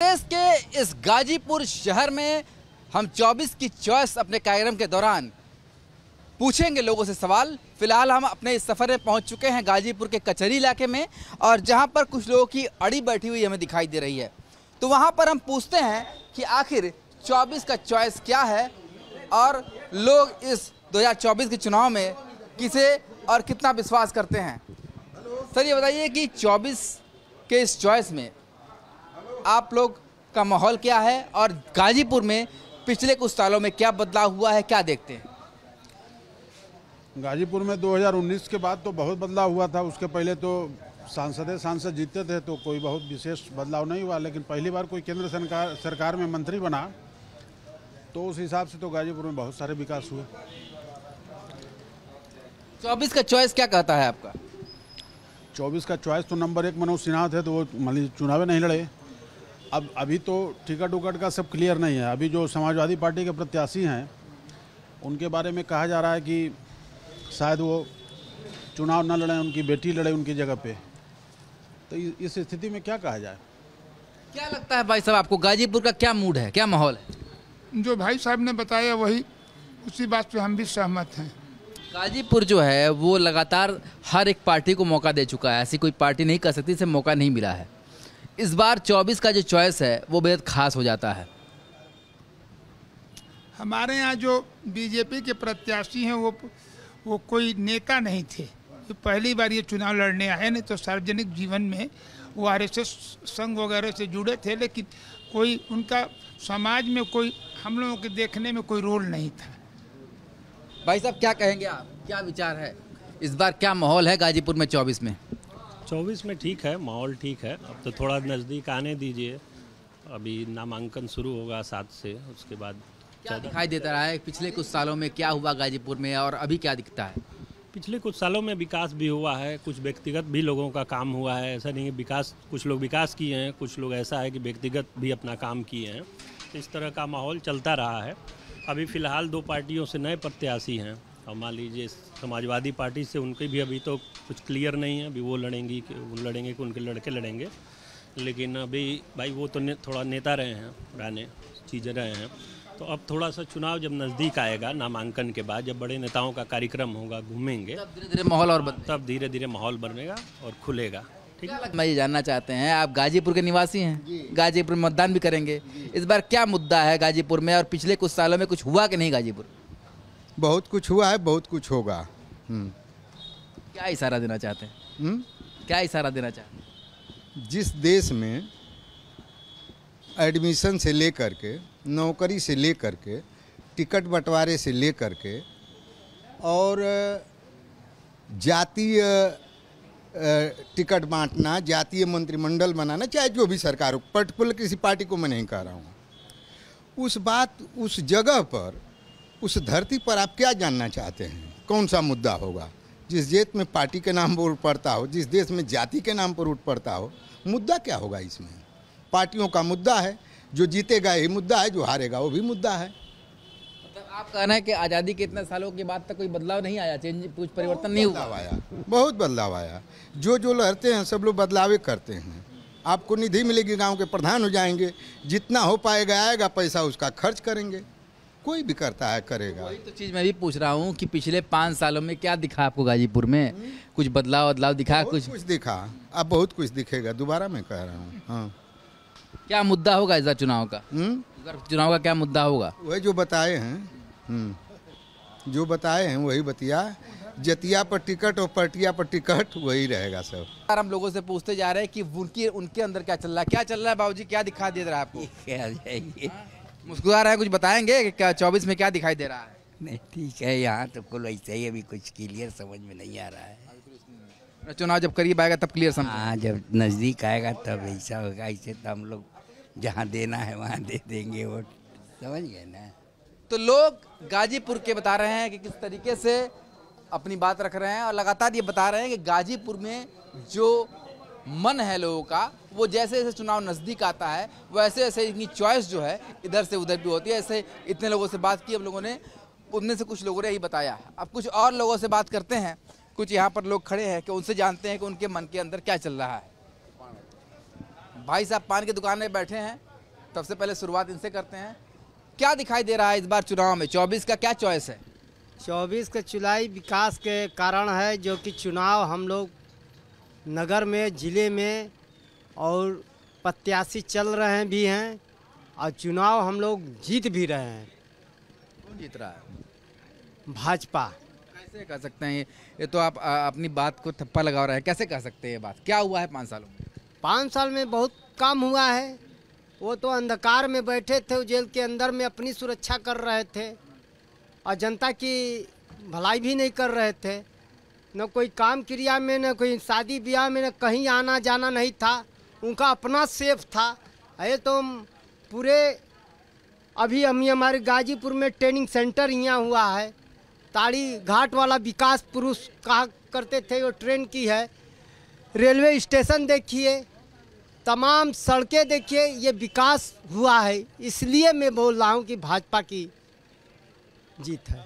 प्रदेश के इस गाजीपुर शहर में हम 24 की चॉइस अपने कार्यक्रम के दौरान पूछेंगे लोगों से सवाल फिलहाल हम अपने इस सफ़र में पहुंच चुके हैं गाजीपुर के कचहरी इलाके में और जहां पर कुछ लोगों की अड़ी बैठी हुई हमें दिखाई दे रही है तो वहां पर हम पूछते हैं कि आखिर 24 का चॉइस क्या है और लोग इस 2024 के चुनाव में किसे और कितना विश्वास करते हैं सर ये बताइए कि 24 के इस चॉइस में आप लोग का माहौल क्या है और गाजीपुर में पिछले कुछ सालों में क्या बदलाव हुआ है क्या देखते हैं गाजीपुर में 2019 के बाद तो बहुत बदलाव हुआ था उसके पहले तो सांसद सांसद जीतते थे तो कोई बहुत विशेष बदलाव नहीं हुआ लेकिन पहली बार कोई केंद्र सरकार सरकार में मंत्री बना तो उस हिसाब से तो गाजीपुर में बहुत सारे विकास हुए चौबीस का चॉइस क्या कहता है आपका चौबीस का चॉइस तो नंबर एक मनोज सिन्हा थे तो वो मान लीजिए चुनावे नहीं लड़े अब अभी तो टिकट उकट का सब क्लियर नहीं है अभी जो समाजवादी पार्टी के प्रत्याशी हैं उनके बारे में कहा जा रहा है कि शायद वो चुनाव न लड़ें उनकी बेटी लड़े उनकी जगह पे तो इस स्थिति में क्या कहा जाए क्या लगता है भाई साहब आपको गाजीपुर का क्या मूड है क्या माहौल है जो भाई साहब ने बताया वही उसी बात पे हम भी सहमत हैं गाजीपुर जो है वो लगातार हर एक पार्टी को मौका दे चुका है ऐसी कोई पार्टी नहीं कर सकती इसे मौका नहीं मिला है इस बार 24 का जो चॉइस है वो बेहद खास हो जाता है हमारे यहाँ जो बीजेपी के प्रत्याशी हैं वो वो कोई नेता नहीं थे तो पहली बार ये चुनाव लड़ने आए नहीं तो सार्वजनिक जीवन में वो आर एस एस संघ वगैरह से जुड़े थे लेकिन कोई उनका समाज में कोई हम लोगों के देखने में कोई रोल नहीं था भाई साहब क्या कहेंगे आप क्या विचार है इस बार क्या माहौल है गाजीपुर में चौबीस में चौबीस में ठीक है माहौल ठीक है अब तो थोड़ा नज़दीक आने दीजिए अभी नामांकन शुरू होगा सात से उसके बाद क्या दिखाई देता रहा है पिछले कुछ सालों में क्या हुआ गाजीपुर में और अभी क्या दिखता है पिछले कुछ सालों में विकास भी हुआ है कुछ व्यक्तिगत भी लोगों का काम हुआ है ऐसा नहीं है विकास कुछ लोग विकास किए हैं कुछ लोग ऐसा है कि व्यक्तिगत भी अपना काम किए हैं तो इस तरह का माहौल चलता रहा है अभी फ़िलहाल दो पार्टियों से नए प्रत्याशी हैं और मान लीजिए समाजवादी पार्टी से उनके भी अभी तो कुछ क्लियर नहीं है अभी वो लड़ेंगी कि वो लड़ेंगे कि उनके लड़के लड़ेंगे लेकिन अभी भाई वो तो ने, थोड़ा नेता रहे हैं पुराने चीज़ें रहे हैं तो अब थोड़ा सा चुनाव जब नज़दीक आएगा नामांकन के बाद जब बड़े नेताओं का कार्यक्रम होगा घूमेंगे तब धीरे धीरे माहौल और बन तब धीरे धीरे माहौल बनेगा और खुलेगा ठीक है मैं ये जानना चाहते हैं आप गाजीपुर के निवासी हैं गाजीपुर में मतदान भी करेंगे इस बार क्या मुद्दा है गाजीपुर में और पिछले कुछ सालों में कुछ हुआ कि नहीं गाजीपुर बहुत कुछ हुआ है बहुत कुछ होगा हम्म। क्या इशारा देना चाहते हैं हम्म? क्या इशारा देना चाहते हैं जिस देश में एडमिशन से लेकर के नौकरी से लेकर के टिकट बंटवारे से लेकर के और जातीय टिकट बांटना जातीय मंत्रिमंडल बनाना चाहे जो भी सरकार हो पर्टिकुलर किसी पार्टी को मैं नहीं कह रहा हूँ उस बात उस जगह पर उस धरती पर आप क्या जानना चाहते हैं कौन सा मुद्दा होगा जिस देश में पार्टी के नाम पर उठ पड़ता हो जिस देश में जाति के नाम पर उठ पड़ता हो मुद्दा क्या होगा इसमें पार्टियों का मुद्दा है जो जीतेगा ये मुद्दा है जो हारेगा वो भी मुद्दा है मतलब आप कहना है कि आज़ादी के इतने सालों के बाद तक कोई बदलाव नहीं आया चेंज कुछ परिवर्तन नहीं हुआ आया बहुत बदलाव आया जो जो लड़ते हैं सब लोग बदलावे करते हैं आपको निधि मिलेगी गांव के प्रधान हो जाएंगे जितना हो पाएगा आएगा पैसा उसका खर्च करेंगे कोई भी करता है करेगा वही तो चीज़ मैं भी पूछ रहा हूँ कि पिछले पाँच सालों में क्या दिखा आपको गाजीपुर में कुछ बदलाव बदलाव दिखा कुछ कुछ दिखा अब बहुत कुछ दिखेगा दोबारा मैं कह रहा हूँ हाँ। क्या मुद्दा होगा इस चुनाव का चुनाव का क्या मुद्दा होगा वही जो बताए हैं जो बताए हैं वही बतिया जतिया पर टिकट और पटिया पर टिकट वही रहेगा सब यार हम लोगों से पूछते जा रहे हैं कि उनकी उनके अंदर क्या चल रहा है क्या चल रहा है बाबूजी क्या दिखा दे रहा है आपको क्या मुस्कुरा रहा है कुछ बताएंगे क्या चौबीस में क्या दिखाई दे रहा है नहीं ठीक है यहाँ तो कुल ऐसे ही अभी कुछ क्लियर समझ में नहीं आ रहा है चुनाव जब करीब आएगा तब क्लियर समझ हाँ जब नज़दीक आएगा तब ऐसा होगा ऐसे तो हम लोग जहाँ देना है वहाँ दे देंगे वोट समझ गए ना तो लोग गाजीपुर के बता रहे हैं कि किस तरीके से अपनी बात रख रहे हैं और लगातार ये बता रहे हैं कि गाजीपुर में जो मन है लोगों का वो जैसे जैसे चुनाव नज़दीक आता है वैसे वैसे इनकी चॉइस जो है इधर से उधर भी होती है ऐसे इतने लोगों से बात की हम लोगों ने उनमें से कुछ लोगों ने यही बताया अब कुछ और लोगों से बात करते हैं कुछ यहाँ पर लोग खड़े हैं कि उनसे जानते हैं कि उनके मन के अंदर क्या चल रहा है भाई साहब पान की दुकान में बैठे हैं सबसे पहले शुरुआत इनसे करते हैं क्या दिखाई दे रहा है इस बार चुनाव में चौबीस का क्या चॉइस है चौबीस का चुनाव विकास के कारण है जो कि चुनाव हम लोग नगर में ज़िले में और प्रत्याशी चल रहे हैं भी हैं और चुनाव हम लोग जीत भी रहे हैं कौन जीत रहा है भाजपा कैसे कह सकते हैं ये ये तो आप आ, अपनी बात को थप्पा लगा रहे हैं कैसे कह सकते हैं ये बात क्या हुआ है पाँच सालों में पाँच साल में बहुत काम हुआ है वो तो अंधकार में बैठे थे जेल के अंदर में अपनी सुरक्षा कर रहे थे और जनता की भलाई भी नहीं कर रहे थे न कोई काम क्रिया में न कोई शादी ब्याह में न कहीं आना जाना नहीं था उनका अपना सेफ था अरे तो पूरे अभी हम हमारे गाजीपुर में ट्रेनिंग सेंटर यहाँ हुआ है ताड़ी घाट वाला विकास पुरुष कहा करते थे वो ट्रेन की है रेलवे स्टेशन देखिए तमाम सड़कें देखिए ये विकास हुआ है इसलिए मैं बोल रहा हूँ कि भाजपा की जीत है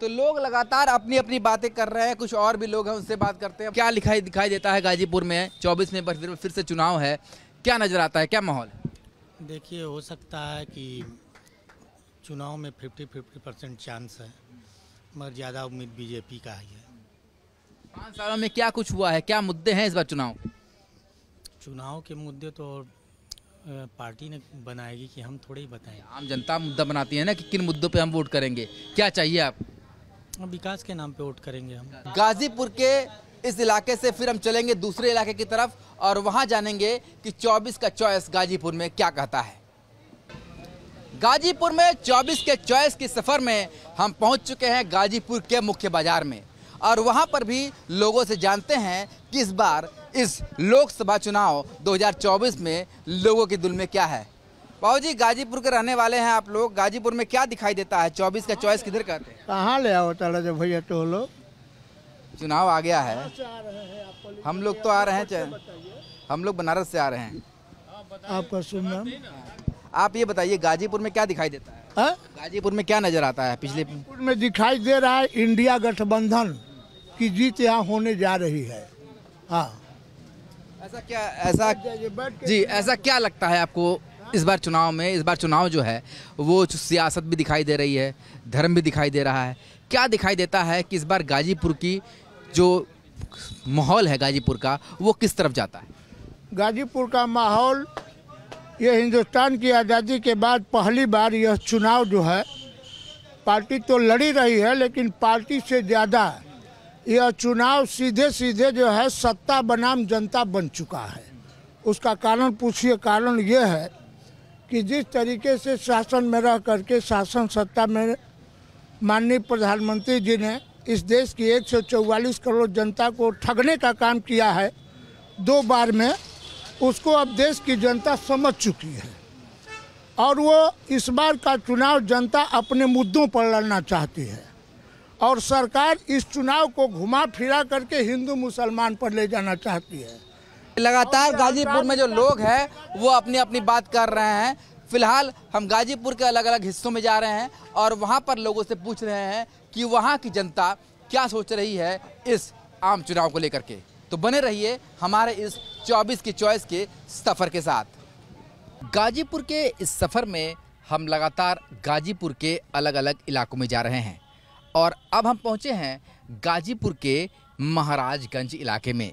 तो लोग लगातार अपनी अपनी बातें कर रहे हैं कुछ और भी लोग हैं उनसे बात करते हैं क्या लिखाई दिखाई देता है गाजीपुर में चौबीस में फिर से चुनाव है क्या नज़र आता है क्या माहौल देखिए हो सकता है कि चुनाव में फिफ्टी फिफ्टी परसेंट चांस है मगर ज़्यादा उम्मीद बीजेपी का ही है पाँच सालों में क्या कुछ हुआ है क्या मुद्दे हैं इस बार चुनाव चुनाव के मुद्दे तो पार्टी ने बनाएगी कि हम थोड़े ही बताएं आम जनता मुद्दा बनाती है ना कि किन मुद्दों पे हम वोट करेंगे क्या चाहिए आप विकास के नाम पे वोट करेंगे हम गाजीपुर के इस इलाके से फिर हम चलेंगे दूसरे इलाके की तरफ और वहाँ जानेंगे कि 24 का चॉइस गाजीपुर में क्या कहता है गाजीपुर में 24 के चॉइस के सफ़र में हम पहुंच चुके हैं गाजीपुर के मुख्य बाजार में और वहाँ पर भी लोगों से जानते हैं कि इस बार इस लोकसभा चुनाव 2024 में लोगों के दिल में क्या है बाबू जी गाजीपुर के रहने वाले हैं आप लोग गाजीपुर में क्या दिखाई देता है चौबीस का चॉइस किधर करते हैं कहाँ ले आओ चला जब भैया तो लोग चुनाव आ गया है हम लोग तो आ रहे हैं हम लोग बनारस से आ रहे हैं आपका सुन आप ये बताइए गाजीपुर में क्या दिखाई देता है हाँ? गाजीपुर में क्या नजर आता है पिछले में दिखाई दे रहा है इंडिया गठबंधन की जीत यहाँ होने जा रही है हाँ ऐसा क्या ऐसा जी ऐसा क्या लगता है आपको इस बार चुनाव में इस बार चुनाव जो है वो सियासत भी दिखाई दे रही है धर्म भी दिखाई दे रहा है क्या दिखाई देता है कि इस बार गाजीपुर की जो माहौल है गाजीपुर का वो किस तरफ जाता है गाजीपुर का माहौल ये हिंदुस्तान की आज़ादी के बाद पहली बार यह चुनाव जो है पार्टी तो लड़ी रही है लेकिन पार्टी से ज़्यादा यह चुनाव सीधे सीधे जो है सत्ता बनाम जनता बन चुका है उसका कारण पूछिए कारण ये है कि जिस तरीके से शासन में रह करके शासन सत्ता में माननीय प्रधानमंत्री जी ने इस देश की एक करोड़ जनता को ठगने का काम किया है दो बार में उसको अब देश की जनता समझ चुकी है और वो इस बार का चुनाव जनता अपने मुद्दों पर लड़ना चाहती है और सरकार इस चुनाव को घुमा फिरा करके हिंदू मुसलमान पर ले जाना चाहती है लगातार गाजीपुर में जो लोग हैं वो अपनी अपनी बात कर रहे हैं फिलहाल हम गाजीपुर के अलग अलग हिस्सों में जा रहे हैं और वहाँ पर लोगों से पूछ रहे हैं कि वहाँ की जनता क्या सोच रही है इस आम चुनाव को लेकर के तो बने रहिए हमारे इस 24 की चॉइस के सफ़र के साथ गाजीपुर के इस सफ़र में हम लगातार गाजीपुर के अलग अलग इलाकों में जा रहे हैं और अब हम पहुँचे हैं गाजीपुर के महाराजगंज इलाके में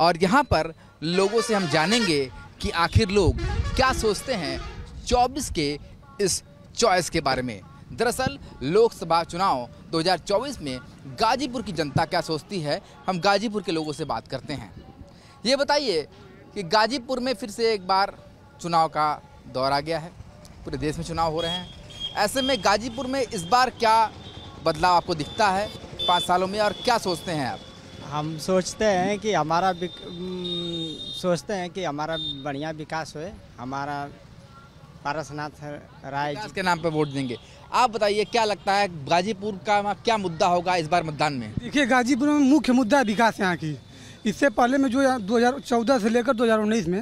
और यहाँ पर लोगों से हम जानेंगे कि आखिर लोग क्या सोचते हैं 24 के इस चॉइस के बारे में दरअसल लोकसभा चुनाव 2024 में गाजीपुर की जनता क्या सोचती है हम गाजीपुर के लोगों से बात करते हैं ये बताइए कि गाजीपुर में फिर से एक बार चुनाव का दौर आ गया है पूरे देश में चुनाव हो रहे हैं ऐसे में गाजीपुर में इस बार क्या बदलाव आपको दिखता है पाँच सालों में और क्या सोचते हैं आप हम सोचते हैं कि हमारा सोचते हैं कि हमारा बढ़िया विकास हो हमारा पारसनाथ राय के नाम पर वोट देंगे आप बताइए क्या लगता है गाजीपुर का क्या मुद्दा होगा इस बार मतदान में देखिए गाजीपुर में मुख्य मुद्दा है विकास यहाँ की इससे पहले में जो दो चौदह से लेकर दो हज़ार उन्नीस में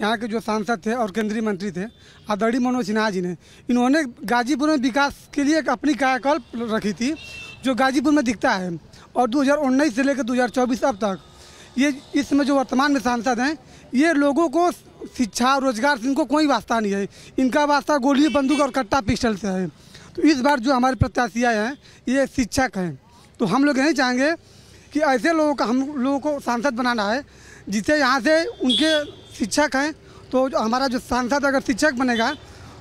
यहाँ के जो सांसद थे और केंद्रीय मंत्री थे आदरणीय मनोज सिन्हा जी ने इन्होंने गाजीपुर में विकास के लिए एक अपनी कायाकल्प रखी थी जो गाजीपुर में दिखता है और दो से लेकर दो अब तक ये इस जो वर्तमान में सांसद हैं ये लोगों को शिक्षा और रोजगार से इनको कोई वास्ता नहीं है इनका वास्ता गोली बंदूक और कट्टा पिस्टल से है तो इस बार जो हमारे प्रत्याशी आए हैं ये शिक्षक हैं तो हम लोग यही चाहेंगे कि ऐसे लोगों का हम लोगों को सांसद बनाना है जिसे यहाँ से उनके शिक्षक हैं तो हमारा जो सांसद अगर शिक्षक बनेगा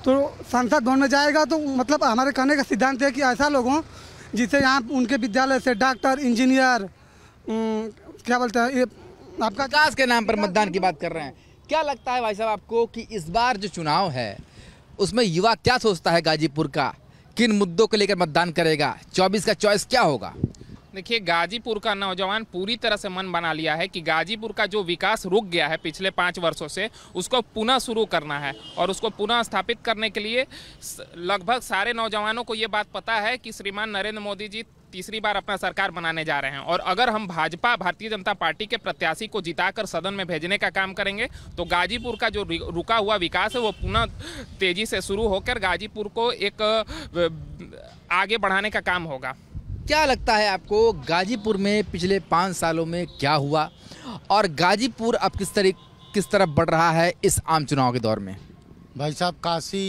तो सांसद भवन में जाएगा तो मतलब हमारे कहने का सिद्धांत है कि ऐसा लोगों जिसे यहाँ उनके विद्यालय से डॉक्टर इंजीनियर क्या बोलते हैं ये आपका विकास के नाम पर मतदान की बात कर रहे हैं क्या लगता है भाई साहब आपको कि इस बार जो चुनाव है उसमें युवा क्या सोचता है गाजीपुर का किन मुद्दों को लेकर मतदान करेगा चौबीस का चॉइस क्या होगा देखिए गाजीपुर का नौजवान पूरी तरह से मन बना लिया है कि गाजीपुर का जो विकास रुक गया है पिछले पाँच वर्षों से उसको पुनः शुरू करना है और उसको पुनः स्थापित करने के लिए लगभग सारे नौजवानों को ये बात पता है कि श्रीमान नरेंद्र मोदी जी तीसरी बार अपना सरकार बनाने जा रहे हैं और अगर हम भाजपा भारतीय जनता पार्टी के प्रत्याशी को जिताकर सदन में भेजने का काम करेंगे तो गाजीपुर का जो रुका हुआ विकास है वो पुनः तेजी से शुरू होकर गाजीपुर को एक आगे बढ़ाने का काम होगा क्या लगता है आपको गाजीपुर में पिछले पाँच सालों में क्या हुआ और गाजीपुर अब किस तरीक किस तरफ बढ़ रहा है इस आम चुनाव के दौर में भाई साहब काशी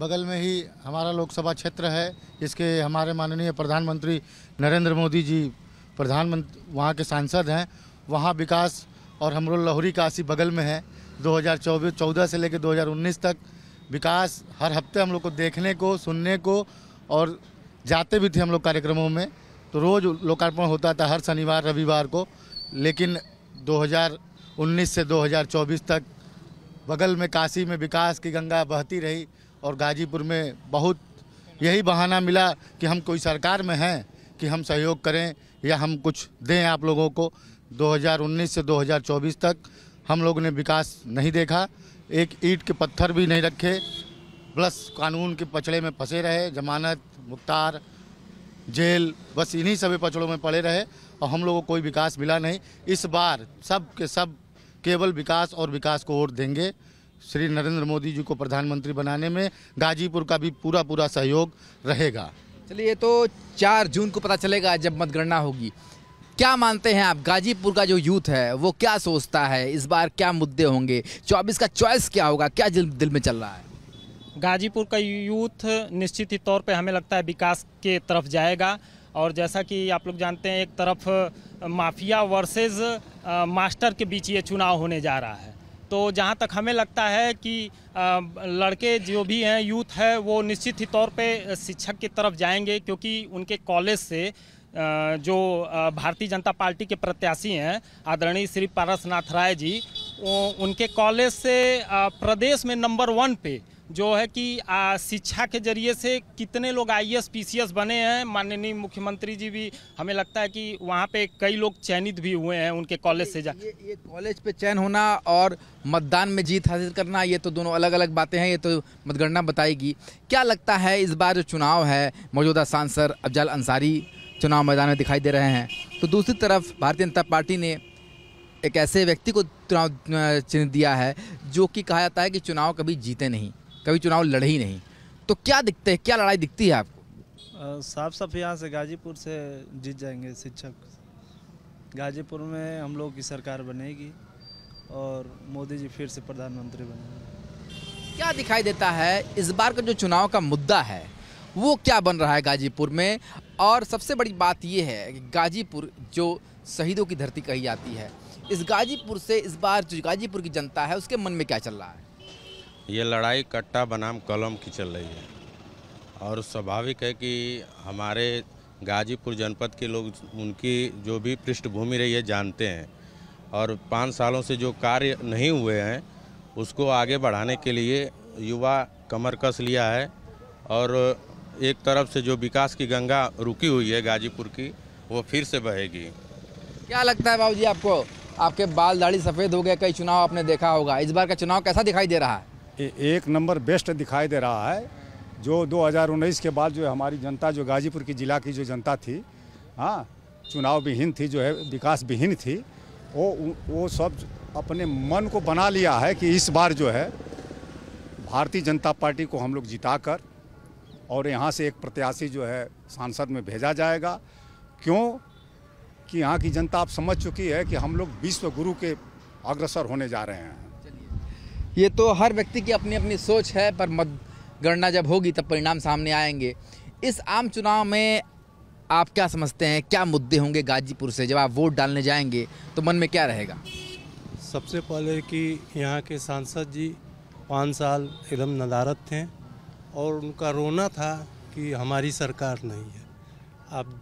बगल में ही हमारा लोकसभा क्षेत्र है जिसके हमारे माननीय प्रधानमंत्री नरेंद्र मोदी जी प्रधानमंत्री वहाँ के सांसद हैं वहाँ विकास और हमरो लहरी काशी बगल में है 2024 14 से लेकर 2019 तक विकास हर हफ्ते हम लोग को देखने को सुनने को और जाते भी थे हम लोग कार्यक्रमों में तो रोज़ लोकार्पण होता था हर शनिवार रविवार को लेकिन 2019 से 2024 तक बगल में काशी में विकास की गंगा बहती रही और गाजीपुर में बहुत यही बहाना मिला कि हम कोई सरकार में हैं कि हम सहयोग करें या हम कुछ दें आप लोगों को 2019 से 2024 तक हम लोगों ने विकास नहीं देखा एक ईट के पत्थर भी नहीं रखे प्लस कानून के पचड़े में फंसे रहे जमानत मुख्तार जेल बस इन्हीं सभी पचड़ों में पड़े रहे और हम लोगों को कोई विकास मिला नहीं इस बार सब के सब केवल विकास और विकास को वोट देंगे श्री नरेंद्र मोदी जी को प्रधानमंत्री बनाने में गाजीपुर का भी पूरा पूरा सहयोग रहेगा चलिए तो चार जून को पता चलेगा जब मतगणना होगी क्या मानते हैं आप गाजीपुर का जो यूथ है वो क्या सोचता है इस बार क्या मुद्दे होंगे चौबीस का चॉइस क्या होगा क्या दिल, दिल में चल रहा है गाजीपुर का यूथ निश्चित ही तौर पे हमें लगता है विकास के तरफ जाएगा और जैसा कि आप लोग जानते हैं एक तरफ माफिया वर्सेस मास्टर के बीच ये चुनाव होने जा रहा है तो जहाँ तक हमें लगता है कि लड़के जो भी हैं यूथ है वो निश्चित ही तौर पे शिक्षक की तरफ जाएंगे क्योंकि उनके कॉलेज से जो भारतीय जनता पार्टी के प्रत्याशी हैं आदरणीय श्री पारसनाथ राय जी उनके कॉलेज से प्रदेश में नंबर वन पे जो है कि शिक्षा के जरिए से कितने लोग I S P C S बने हैं माननीय मुख्यमंत्री जी भी हमें लगता है कि वहाँ पे कई लोग चयनित भी हुए हैं उनके कॉलेज से जा ये, ये कॉलेज पे चयन होना और मतदान में जीत हासिल करना ये तो दोनों अलग अलग बातें हैं ये तो मतगणना बताएगी क्या लगता है इस बार जो चुनाव है मौजूदा सांसद अफजल अंसारी चुनाव मैदान में दिखाई दे रहे हैं तो दूसरी तरफ भारतीय जनता पार्टी ने एक ऐसे व्यक्ति को चुनाव चिन्ह दिया है जो कि कहा जाता है कि चुनाव कभी जीते नहीं कभी चुनाव लड़े ही नहीं तो क्या दिखते हैं क्या लड़ाई दिखती है आपको साफ साफ यहाँ से गाजीपुर से जीत जाएंगे शिक्षक गाजीपुर में हम लोग की सरकार बनेगी और मोदी जी फिर से प्रधानमंत्री बनेंगे क्या दिखाई देता है इस बार का जो चुनाव का मुद्दा है वो क्या बन रहा है गाजीपुर में और सबसे बड़ी बात ये है कि गाजीपुर जो शहीदों की धरती कही जाती है इस गाजीपुर से इस बार जो गाजीपुर की जनता है उसके मन में क्या चल रहा है ये लड़ाई कट्टा बनाम कलम की चल रही है और स्वाभाविक है कि हमारे गाजीपुर जनपद के लोग उनकी जो भी पृष्ठभूमि रही है जानते हैं और पाँच सालों से जो कार्य नहीं हुए हैं उसको आगे बढ़ाने के लिए युवा कमर कस लिया है और एक तरफ से जो विकास की गंगा रुकी हुई है गाजीपुर की वो फिर से बहेगी क्या लगता है बाबू आपको आपके बाल दाढ़ी सफ़ेद हो गए कई चुनाव आपने देखा होगा इस बार का चुनाव कैसा दिखाई दे रहा है एक नंबर बेस्ट दिखाई दे रहा है जो दो के बाद जो हमारी जनता जो गाजीपुर की ज़िला की जो जनता थी हाँ चुनाव विहीन थी जो है विकास विहीन थी वो वो सब अपने मन को बना लिया है कि इस बार जो है भारतीय जनता पार्टी को हम लोग जिता कर और यहाँ से एक प्रत्याशी जो है सांसद में भेजा जाएगा क्यों कि यहाँ की जनता आप समझ चुकी है कि हम लोग विश्व गुरु के अग्रसर होने जा रहे हैं ये तो हर व्यक्ति की अपनी अपनी सोच है पर मतगणना जब होगी तब परिणाम सामने आएंगे इस आम चुनाव में आप क्या समझते हैं क्या मुद्दे होंगे गाजीपुर से जब आप वोट डालने जाएंगे तो मन में क्या रहेगा सबसे पहले कि यहाँ के सांसद जी पाँच साल एकदम नदारत थे और उनका रोना था कि हमारी सरकार नहीं है आप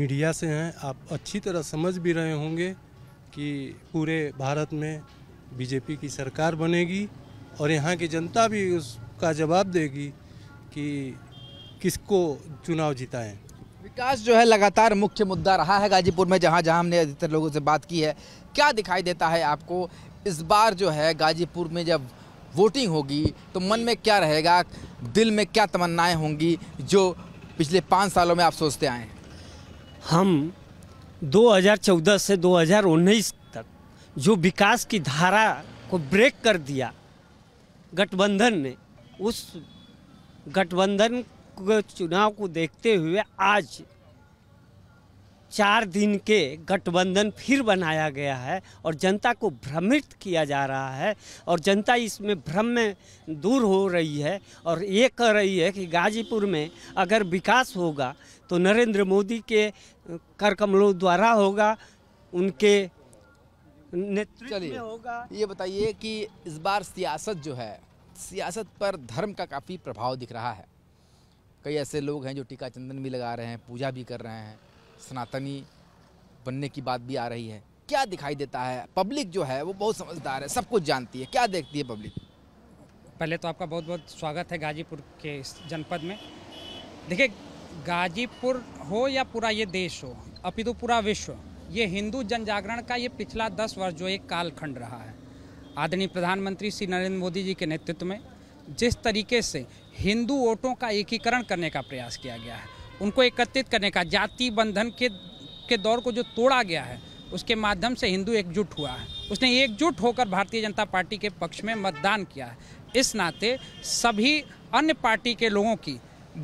मीडिया से हैं आप अच्छी तरह समझ भी रहे होंगे कि पूरे भारत में बीजेपी की सरकार बनेगी और यहाँ की जनता भी उसका जवाब देगी कि किसको चुनाव जिताएं विकास जो है लगातार मुख्य मुद्दा रहा है गाजीपुर में जहाँ जहाँ हमने अधिकतर लोगों से बात की है क्या दिखाई देता है आपको इस बार जो है गाजीपुर में जब वोटिंग होगी तो मन में क्या रहेगा दिल में क्या तमन्नाएं होंगी जो पिछले पाँच सालों में आप सोचते आए हम 2014 से 2019 तक जो विकास की धारा को ब्रेक कर दिया गठबंधन ने उस गठबंधन के चुनाव को देखते हुए आज चार दिन के गठबंधन फिर बनाया गया है और जनता को भ्रमित किया जा रहा है और जनता इसमें भ्रम में दूर हो रही है और ये कह रही है कि गाजीपुर में अगर विकास होगा तो नरेंद्र मोदी के करकमलों द्वारा होगा उनके चलिए होगा ये बताइए कि इस बार सियासत जो है सियासत पर धर्म का काफ़ी प्रभाव दिख रहा है कई ऐसे लोग हैं जो टीका चंदन भी लगा रहे हैं पूजा भी कर रहे हैं सनातनी बनने की बात भी आ रही है क्या दिखाई देता है पब्लिक जो है वो बहुत समझदार है सब कुछ जानती है क्या देखती है पब्लिक पहले तो आपका बहुत बहुत स्वागत है गाजीपुर के इस जनपद में देखिए गाजीपुर हो या पूरा ये देश हो अभी तो पूरा विश्व ये हिंदू जन जागरण का ये पिछला दस वर्ष जो एक कालखंड रहा है आदरणीय प्रधानमंत्री श्री नरेंद्र मोदी जी के नेतृत्व में जिस तरीके से हिंदू वोटों का एकीकरण करने का प्रयास किया गया है उनको एकत्रित करने का जाति बंधन के के दौर को जो तोड़ा गया है उसके माध्यम से हिंदू एकजुट हुआ है उसने एकजुट होकर भारतीय जनता पार्टी के पक्ष में मतदान किया है इस नाते सभी अन्य पार्टी के लोगों की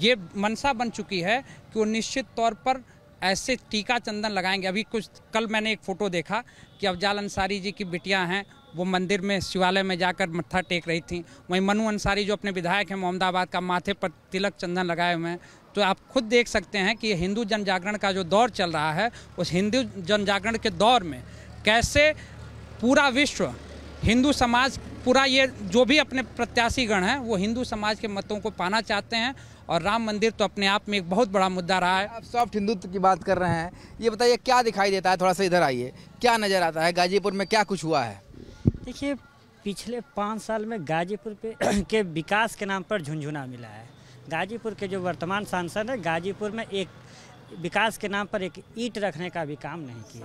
ये मनसा बन चुकी है कि वो निश्चित तौर पर ऐसे टीका चंदन लगाएंगे अभी कुछ कल मैंने एक फ़ोटो देखा कि अफजाल अंसारी जी की बिटियां हैं वो मंदिर में शिवालय में जाकर मत्था टेक रही थी वहीं मनु अंसारी जो अपने विधायक हैं मोहम्मदाबाद का माथे पर तिलक चंदन लगाए हुए हैं तो आप खुद देख सकते हैं कि हिंदू जन जागरण का जो दौर चल रहा है उस हिंदू जन जागरण के दौर में कैसे पूरा विश्व हिंदू समाज पूरा ये जो भी अपने प्रत्याशी गण हैं वो हिंदू समाज के मतों को पाना चाहते हैं और राम मंदिर तो अपने आप में एक बहुत बड़ा मुद्दा रहा है आप सॉफ्ट हिंदुत्व की बात कर रहे हैं ये बताइए क्या दिखाई देता है थोड़ा सा इधर आइए क्या नज़र आता है गाजीपुर में क्या कुछ हुआ है देखिए पिछले पाँच साल में गाजीपुर पे के विकास के नाम पर झुंझुना मिला है गाजीपुर के जो वर्तमान सांसद हैं गाजीपुर में एक विकास के नाम पर एक ईट रखने का भी काम नहीं किया